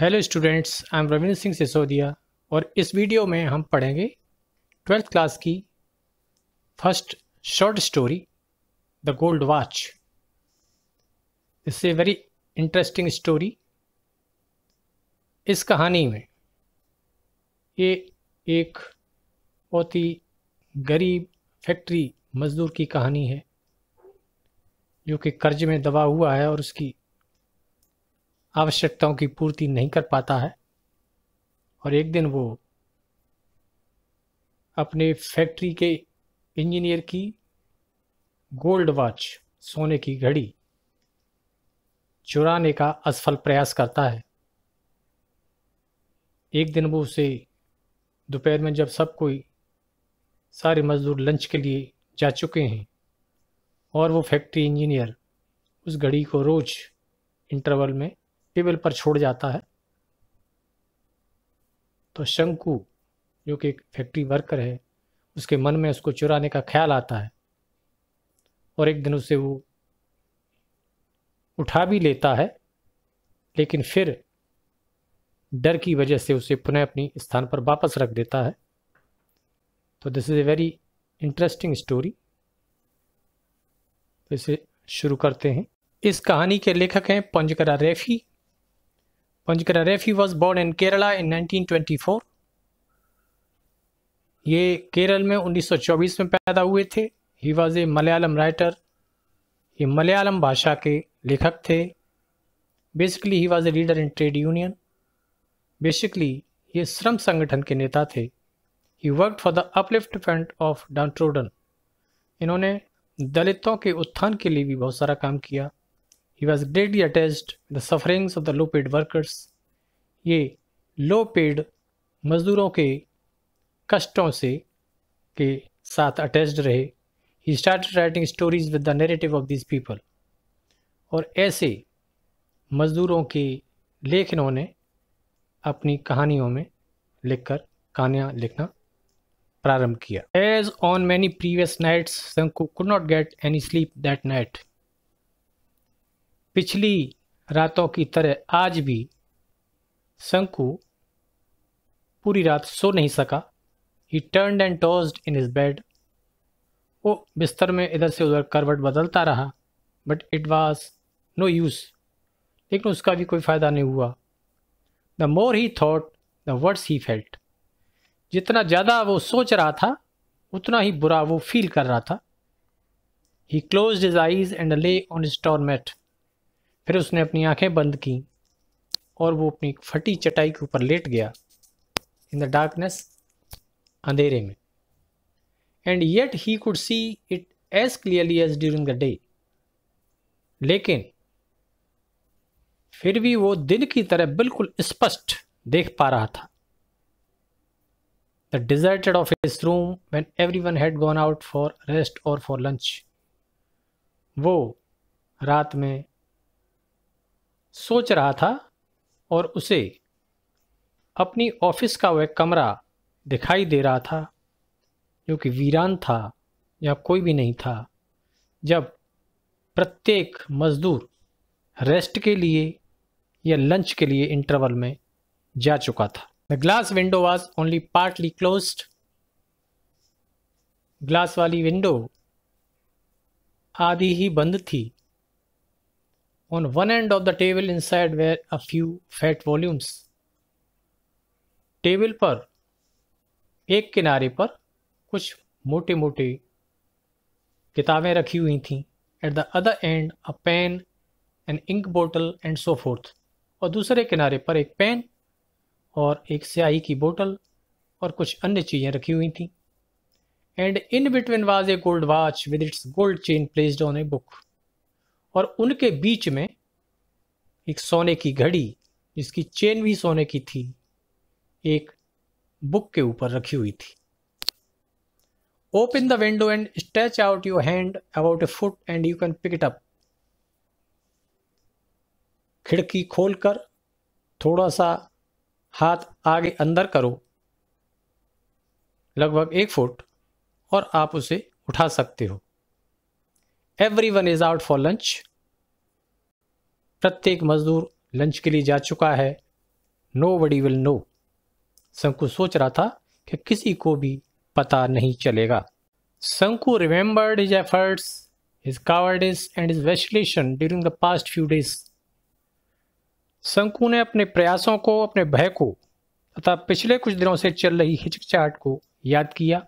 Hello students I am Ravindra Singh Sisodiya और इस video में हम पढ़ेंगे ट्वेल्थ क्लास की first short story the gold watch इस वेरी इंटरेस्टिंग स्टोरी इस कहानी में ये एक बहुत ही गरीब फैक्ट्री मजदूर की कहानी है जो कि कर्ज में दबा हुआ है और उसकी आवश्यकताओं की पूर्ति नहीं कर पाता है और एक दिन वो अपने फैक्ट्री के इंजीनियर की गोल्ड वॉच सोने की घड़ी चुराने का असफल प्रयास करता है एक दिन वो उसे दोपहर में जब सब कोई सारे मज़दूर लंच के लिए जा चुके हैं और वो फैक्ट्री इंजीनियर उस घड़ी को रोज़ इंटरवल में टेबल पर छोड़ जाता है तो शंकु जो कि एक फैक्ट्री वर्कर है उसके मन में उसको चुराने का ख्याल आता है और एक दिन उसे वो उठा भी लेता है लेकिन फिर डर की वजह से उसे पुनः अपनी स्थान पर वापस रख देता है तो this is a very interesting story तो इसे शुरू करते हैं इस कहानी के लेखक हैं Ponjikkara Rafi Panjikara Rafi was born in Kerala in 1924. ये केरल में 1924 में पैदा हुए थे he was a Malayalam writer ये मलयालम भाषा के लेखक थे basically he was a leader in trade union basically ये श्रम संगठन के नेता थे he work for the front of downtrodden इन्होंने दलितों के उत्थान के लिए भी बहुत सारा काम किया he was greatly attached the sufferings of the low paid workers ये लो पेड मज़दूरों के कष्टों से के साथ अटैच्ड रहे he start writing stories with the narrative of this people और ऐसे मज़दूरों के लेखनों ने अपनी कहानियों में लिखकर कहानियाँ लिखना प्रारंभ किया as on many previous nights Sanku could not get any sleep that night पिछली रातों की तरह आज भी शंकु पूरी रात सो नहीं सका he turn and tossed in his bed वो बिस्तर में इधर से उधर करवट बदलता रहा but it was no use लेकिन उसका भी कोई फ़ायदा नहीं हुआ the more he thought the words he felt जितना ज़्यादा वो सोच रहा था उतना ही बुरा वो फील कर रहा था he close his eyes and lay on mat फिर उसने अपनी आंखें बंद की और वो अपनी फटी चटाई के ऊपर लेट गया इन द डार्कनेस अंधेरे में and yet he could see it as clearly as during the day लेकिन फिर भी वो दिन की तरह बिल्कुल स्पष्ट देख पा रहा था the deserted of his room when everyone had gone out for rest और फॉर लंच वो रात में सोच रहा था और उसे अपनी ऑफिस का वह कमरा दिखाई दे रहा था जो कि वीरान था या कोई भी नहीं था जब प्रत्येक मजदूर रेस्ट के लिए या लंच के लिए इंटरवल में जा चुका था the glass window was only partly close glass वाली विंडो आधी ही बंद थी On one end of the table inside were a few fat volumes. Table पर एक किनारे पर कुछ मोटी मोटी किताबें रखी हुई थीं at the other end a pen and ink bottle and so forth और दूसरे किनारे पर एक पेन और एक स्याही की बोतल और कुछ अन्य चीज़ें रखी हुई थीं and in between was a gold watch with its gold chain placed on a book और उनके बीच में एक सोने की घड़ी जिसकी चेन भी सोने की थी एक बुक के ऊपर रखी हुई थी open the window and stretch out your hand about a foot and you can pick it up खिड़की खोलकर थोड़ा सा हाथ आगे अंदर करो लगभग एक फुट और आप उसे उठा सकते हो everyone is out for lunch प्रत्येक मजदूर लंच के लिए जा चुका है नो बडी विल नो शंकु सोच रहा था कि किसी को भी पता नहीं चलेगा Sanku remembered his efforts coward his and his vacillation during the past few days Sanku ने अपने प्रयासों को अपने भय को तथा पिछले कुछ दिनों से चल रही हिचकिचाहट को याद किया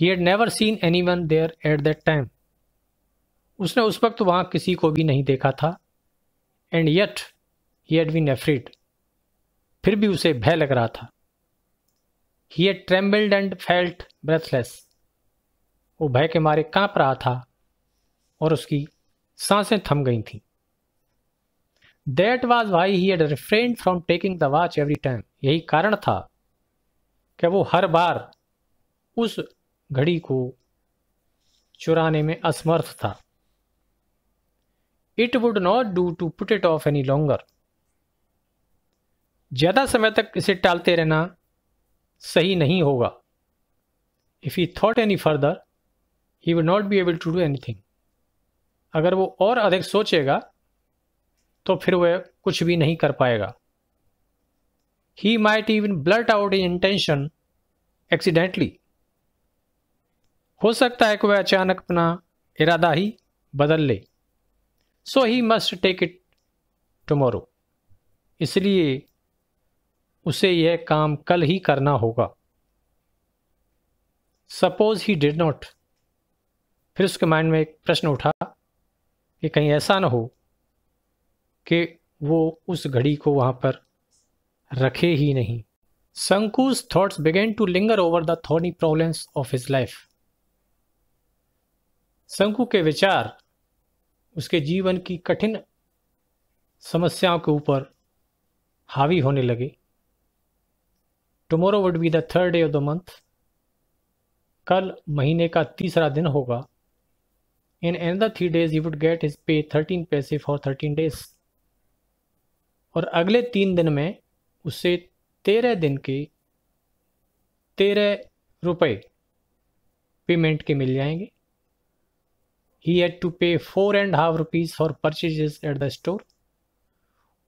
he had never seen anyone there at that time उसने उस वक्त वहाँ किसी को भी नहीं देखा था and yet he had been afraid फिर भी उसे भय लग रहा था he had trembled and felt breathless वो भय के मारे कांप रहा था और उसकी सांसें थम गई थीं that was why he had refrain from taking the watch every time यही कारण था कि वो हर बार उस घड़ी को चुराने में असमर्थ था it would not do to put it off any longer ज़्यादा समय तक इसे टालते रहना सही नहीं होगा if he thought any further he would not be able to do anything अगर वो और अधिक सोचेगा तो फिर वह कुछ भी नहीं कर पाएगा he might even blurt out in intention accidentally हो सकता है कि वह अचानक अपना इरादा ही बदल ले so he must take it tomorrow इसलिए उसे यह काम कल ही करना होगा सपोज ही डिड नॉट फिर उसके माइंड में एक प्रश्न उठा कि कहीं ऐसा ना हो कि वो उस घड़ी को वहां पर रखे ही नहीं Sanku's thoughts began to linger over the thorny problems of his life Sanku के विचार उसके जीवन की कठिन समस्याओं के ऊपर हावी होने लगे tomorrow would be the third day of the month कल महीने का तीसरा दिन होगा in the three days you would get his pay thirteen paise for thirteen days और अगले तीन दिन में उसे तेरह दिन के तेरह रुपए पेमेंट के मिल जाएंगे he had to pay four and half rupees for purchases at the store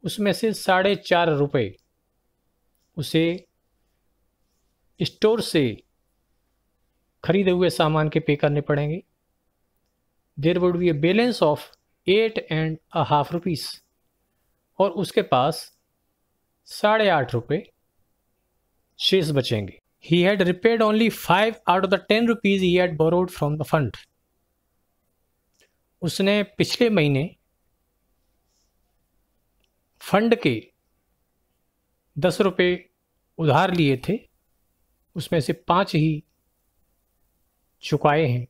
उसमें से साढ़े चार रुपये उसे स्टोर से खरीदे हुए सामान के पे करने पड़ेंगे there would be a balance of eight and a half rupees और उसके पास साढ़े आठ रुपये शेष बचेंगे he had repaid only five out of the ten rupees he had borrowed from the fund उसने पिछले महीने फंड के दस रुपये उधार लिए थे उसमें से पाँच ही चुकाए हैं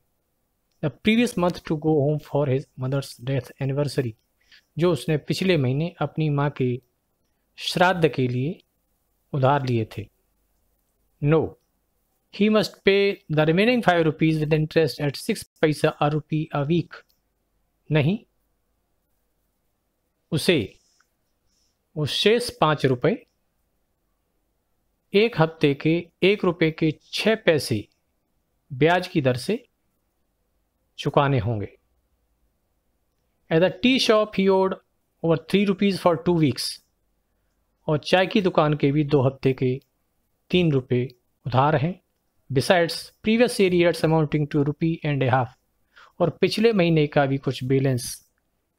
the previous month to go home for his mother's death anniversary जो उसने पिछले महीने अपनी माँ के श्राद्ध के लिए उधार लिए थे no he must pay the remaining five rupees with interest at six paisa a rupee a week नहीं उसे उस शेष पाँच रुपये एक हफ्ते के एक रुपये के छ पैसे ब्याज की दर से चुकाने होंगे at the tea shop he owed over three rupees for two weeks और चाय की दुकान के भी दो हफ्ते के तीन रुपये उधार हैं besides previous arrears amounting to rupee and a half और पिछले महीने का भी कुछ बैलेंस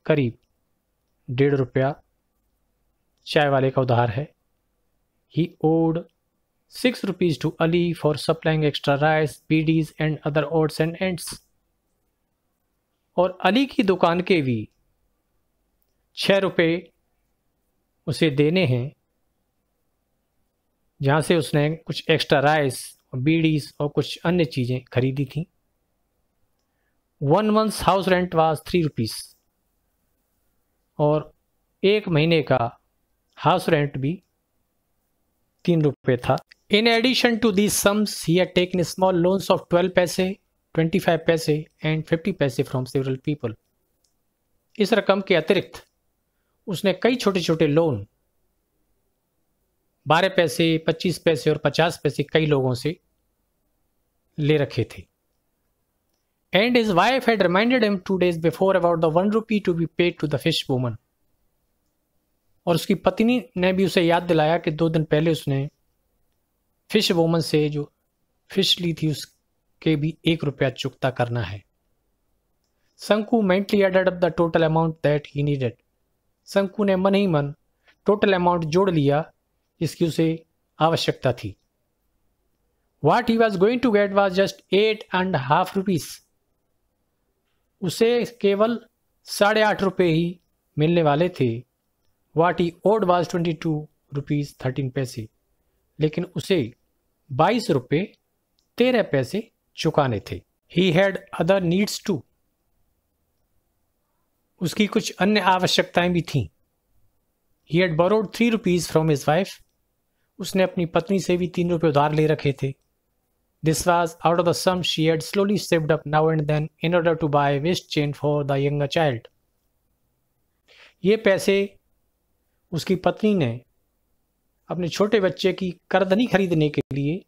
करीब डेढ़ रुपया चाय वाले का उधार है he owed six rupees to Ali for supplying extra rice beedis and other odds and ends और अली की दुकान के भी छः रुपये उसे देने हैं जहाँ से उसने कुछ एक्स्ट्रा राइस बीडीज और कुछ अन्य चीज़ें खरीदी थी one month house rent was three rupees और एक महीने का हाउस रेंट भी तीन रुपये था in addition to these sums he had taken small loans of twelve paise twenty five paise and fifty paise from several people इस रकम के अतिरिक्त उसने कई छोटे छोटे लोन बारह पैसे पच्चीस पैसे और पचास पैसे कई लोगों से ले रखे थे and his wife had reminded him two days before about the one rupee to be paid to the fish woman. और उसकी पत्नी ने भी उसे याद दिलाया कि दो दिन पहले उसने फिश वोमन से जो फिश ली थी उसके भी एक रुपया चुकता करना है Sanku mentally added up the total amount that he needed Sanku ने मन ही मन टोटल अमाउंट जोड़ लिया जिसकी उसे आवश्यकता थी what he was going to get was just eight and half rupees उसे केवल साढ़े आठ रुपये ही मिलने वाले थे what he owed was twenty two rupees thirteen paise लेकिन उसे बाईस रुपये तेरह पैसे चुकाने थे he had other needs too उसकी कुछ अन्य आवश्यकताएं भी थीं he had borrowed three rupees from his wife उसने अपनी पत्नी से भी तीन रुपये उधार ले रखे थे This was out of the sum she had slowly saved up now and then in order to buy waist chain for the younger child. ये पैसे उसकी पत्नी ने अपने छोटे बच्चे की करदनी खरीदने के लिए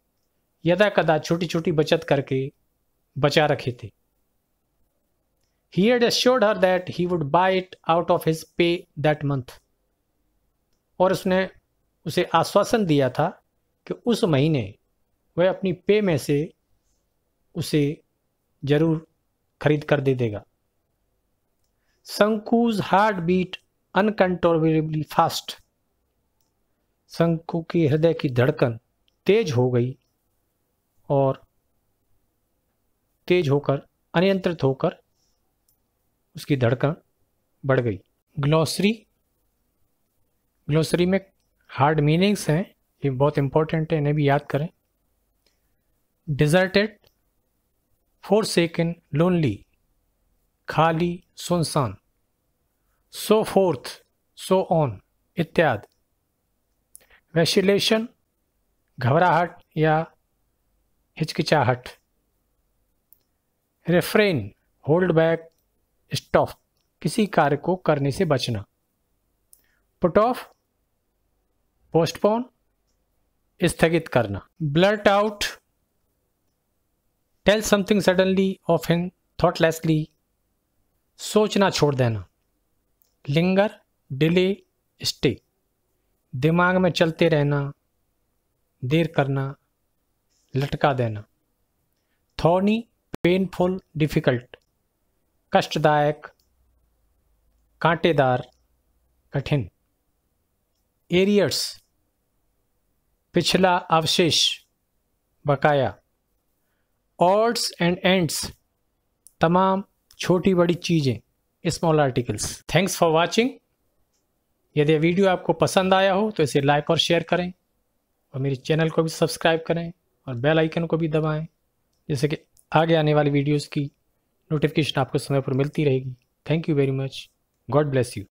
यदा कदा छोटी छोटी बचत करके बचा रखे थे he had assured her that he would buy it out of his pay that month और उसने उसे आश्वासन दिया था कि उस महीने वह अपनी पे में से उसे जरूर खरीद कर दे देगा Sanku's heart beat uncontrollably fast Sanku के हृदय की धड़कन तेज हो गई और तेज होकर अनियंत्रित होकर उसकी धड़कन बढ़ गई ग्लोसरी ग्लोसरी में हार्ड मीनिंग्स हैं ये बहुत इंपॉर्टेंट है इन्हें भी याद करें डिजर्टेड फोर सेकेंड लोनली खाली सुनसान सो फोर्थ सो ऑन इत्यादि वेशिलेशन घबराहट या हिचकिचाहट रेफ्रेन होल्ड बैक स्टॉप किसी कार्य को करने से बचना पुट ऑफ पोस्टपोन स्थगित करना blurt out tell something suddenly often thoughtlessly सोचना छोड़ देना लिंगर डिले स्टे दिमाग में चलते रहना देर करना लटका देना थॉर्नी पेनफुल डिफ़िकल्ट कष्टदायक कांटेदार कठिन एरियर्स पिछला अवशेष बकाया ऑर्ड्स एंड एंड्स तमाम छोटी बड़ी चीज़ें small articles thanks for watching यदि वीडियो आपको पसंद आया हो तो इसे लाइक और शेयर करें और मेरे चैनल को भी सब्सक्राइब करें और बेल आइकन को भी दबाएं जैसे कि आगे आने वाली वीडियोस की नोटिफिकेशन आपको समय पर मिलती रहेगी thank you very much God bless you